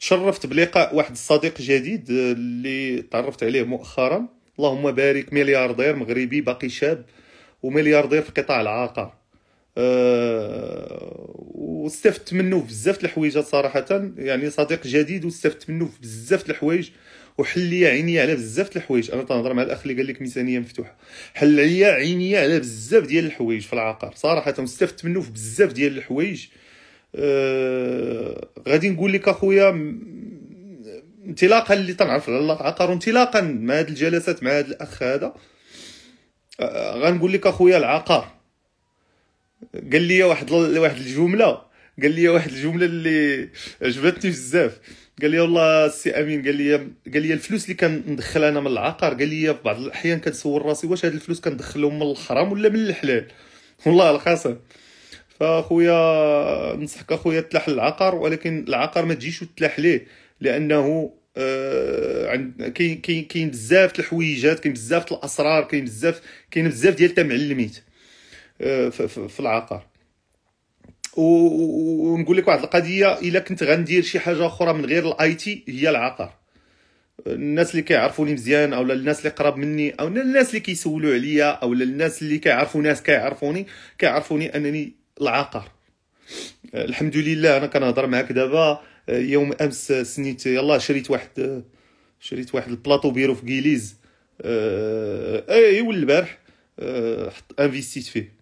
تشرفت بلقاء واحد الصديق جديد اللي تعرفت عليه مؤخرا اللهم بارك ملياردير مغربي باقي شاب وملياردير في قطاع العقار أه واستفدت منه بزاف الحويجات صراحه يعني صديق جديد واستفدت منه بزاف الحوايج وحل لي عيني على بزاف الحوايج انا تنهضر مع الاخ اللي قال لك ميزانيه مفتوحه حل عليا عيني على بزاف ديال الحوايج في العقار صراحه استفدت منه في بزاف ديال الحوايج أه آه غادي نقول لك اخويا انطلاقا اللي تنعرف على الله وانطلاقا انطلاقا مع هاد الجلسات مع هاد الاخ هذا آه, آه، غنقول لك اخويا العقار قال لي واحد واحد الجمله قال لي واحد الجمله اللي عجبتني بزاف قال لي والله السي امين قال لي قال لي الفلوس اللي كندخل انا من العقار قال لي في بعض الاحيان كنسول راسي واش هاد الفلوس كندخلهم من الحرام ولا من الحلال والله القسم فاخويا نصحك اخويا تلاح العقار ولكن العقار ما تجيش وتلاح ليه لانه آه، عند كاين كاين بزاف الحويجات كاين بزاف الاسرار كاين بزاف كاين بزاف ديال التمعلمات آه، في العقار ونقول لك واحد القضيه الا كنت غندير شي حاجه اخرى من غير الاي تي هي العقار الناس اللي كيعرفوني مزيان او الناس اللي قراب مني او الناس اللي كيسولوا عليا او الناس اللي كيعرفوا ناس كيعرفوني كيعرفوني انني العقار الحمد لله انا كنهضر معاك دابا آه، يوم امس آه، سنيت يلا شريت واحد آه، شريت واحد البلاطو بيرو في كيليز اي البارح والبارح انفيستيت فيه